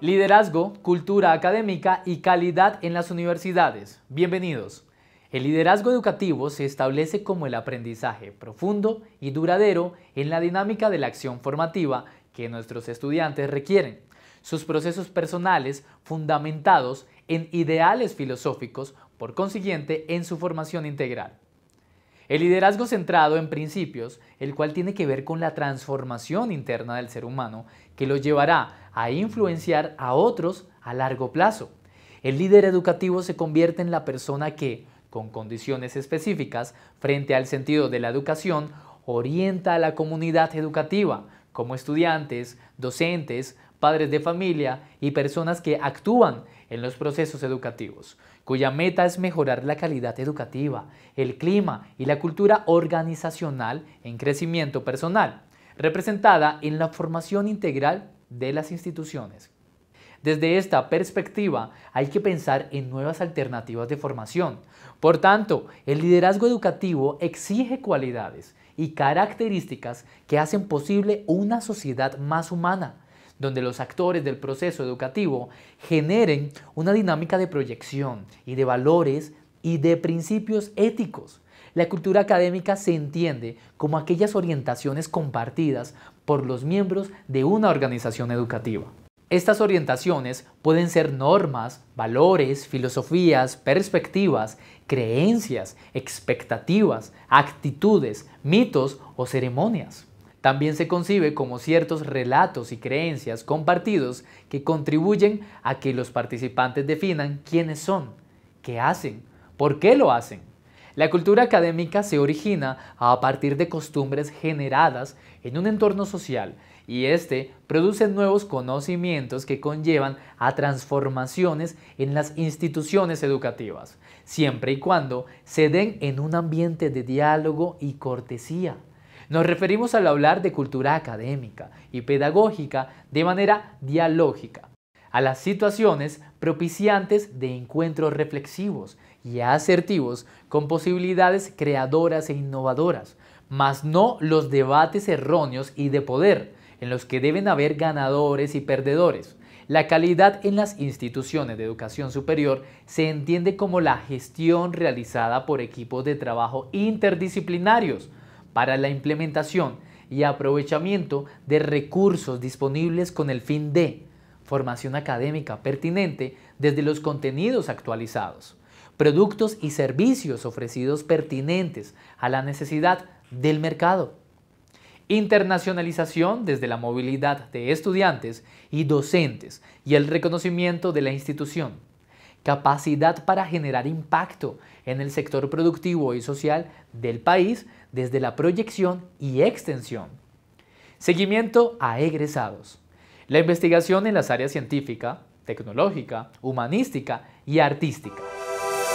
Liderazgo, cultura académica y calidad en las universidades. Bienvenidos. El liderazgo educativo se establece como el aprendizaje profundo y duradero en la dinámica de la acción formativa que nuestros estudiantes requieren. Sus procesos personales fundamentados en ideales filosóficos, por consiguiente, en su formación integral. El liderazgo centrado en principios, el cual tiene que ver con la transformación interna del ser humano, que lo llevará a influenciar a otros a largo plazo. El líder educativo se convierte en la persona que, con condiciones específicas, frente al sentido de la educación, orienta a la comunidad educativa, como estudiantes, docentes, padres de familia y personas que actúan en los procesos educativos, cuya meta es mejorar la calidad educativa, el clima y la cultura organizacional en crecimiento personal, representada en la formación integral de las instituciones. Desde esta perspectiva hay que pensar en nuevas alternativas de formación. Por tanto, el liderazgo educativo exige cualidades y características que hacen posible una sociedad más humana, donde los actores del proceso educativo generen una dinámica de proyección y de valores y de principios éticos. La cultura académica se entiende como aquellas orientaciones compartidas por los miembros de una organización educativa. Estas orientaciones pueden ser normas, valores, filosofías, perspectivas, creencias, expectativas, actitudes, mitos o ceremonias. También se concibe como ciertos relatos y creencias compartidos que contribuyen a que los participantes definan quiénes son, qué hacen, por qué lo hacen. La cultura académica se origina a partir de costumbres generadas en un entorno social y este produce nuevos conocimientos que conllevan a transformaciones en las instituciones educativas, siempre y cuando se den en un ambiente de diálogo y cortesía. Nos referimos al hablar de cultura académica y pedagógica de manera dialógica, a las situaciones propiciantes de encuentros reflexivos y asertivos con posibilidades creadoras e innovadoras, mas no los debates erróneos y de poder, en los que deben haber ganadores y perdedores. La calidad en las instituciones de educación superior se entiende como la gestión realizada por equipos de trabajo interdisciplinarios, para la implementación y aprovechamiento de recursos disponibles con el fin de formación académica pertinente desde los contenidos actualizados, productos y servicios ofrecidos pertinentes a la necesidad del mercado, internacionalización desde la movilidad de estudiantes y docentes y el reconocimiento de la institución, capacidad para generar impacto en el sector productivo y social del país desde la proyección y extensión. Seguimiento a egresados. La investigación en las áreas científica, tecnológica, humanística y artística.